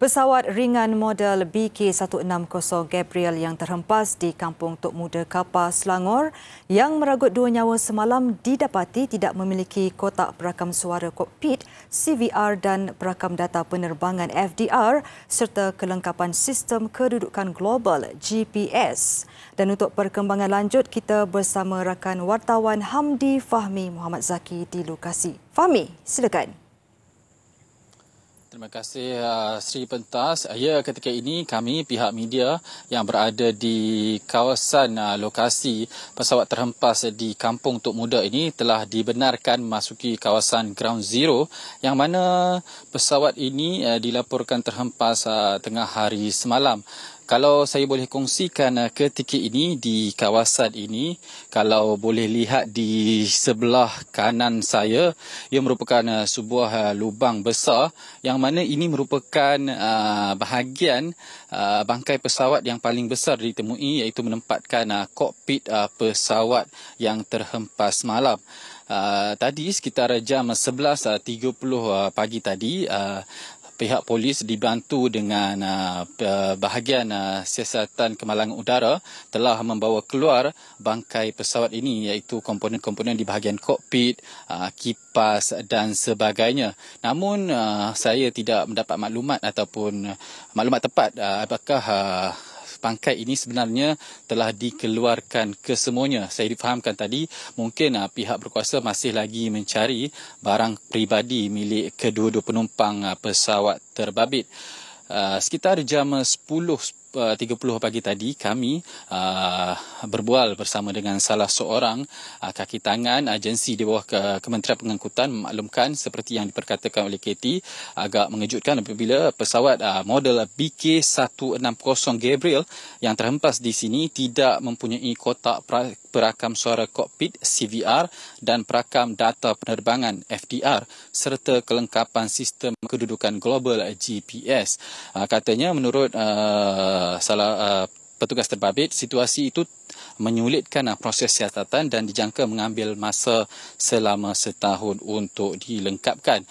Pesawat ringan model BK160 Gabriel yang terhempas di Kampung Tok Muda Kapas Selangor yang meragut dua nyawa semalam didapati tidak memiliki kotak perakam suara kokpit, CVR dan perakam data penerbangan FDR serta kelengkapan sistem kedudukan global GPS. Dan untuk perkembangan lanjut, kita bersama rakan wartawan Hamdi Fahmi Muhammad Zaki di lokasi. Fahmi, silakan. Terima kasih uh, Sri Pentas. Uh, ya, ketika ini kami pihak media yang berada di kawasan uh, lokasi pesawat terhempas di Kampung Tok Muda ini telah dibenarkan masuki kawasan Ground Zero yang mana pesawat ini dilaporkan terhempas tengah hari semalam kalau saya boleh kongsikan eh, ketika ini di kawasan ini kalau boleh lihat di sebelah kanan saya ia merupakan eh, sebuah eh, lubang besar yang mana ini merupakan bahagian bangkai pesawat yang paling besar ditemui iaitu menempatkan kokpit pesawat yang terhempas malam Uh, tadi sekitar jam 11.30 uh, uh, pagi tadi uh, pihak polis dibantu dengan uh, bahagian uh, siasatan kemalangan udara telah membawa keluar bangkai pesawat ini iaitu komponen-komponen di bahagian kokpit, uh, kipas dan sebagainya. Namun uh, saya tidak mendapat maklumat ataupun maklumat tepat uh, apakah uh, pangkat ini sebenarnya telah dikeluarkan kesemuanya. Saya difahamkan tadi mungkin uh, pihak berkuasa masih lagi mencari barang peribadi milik kedua-dua penumpang uh, pesawat terbabit. Uh, sekitar jam Eh, uh, 30 pagi tadi kami uh, berbual bersama dengan salah seorang uh, kaki tangan agensi di bawah ke- Kementerian Pengangkutan memaklumkan seperti yang diperkatakan oleh KT agak mengejutkan apabila pesawat uh, model BK160 Gabriel yang terhempas di sini tidak mempunyai kotak perakam suara kokpit CVR dan perakam data penerbangan FDR serta kelengkapan sistem kedudukan global GPS. Uh, katanya menurut uh, Uh, salah uh, petugas terbabit situasi itu menyulitkan uh, proses siasatan dan dijangka mengambil masa selama setahun untuk dilengkapkan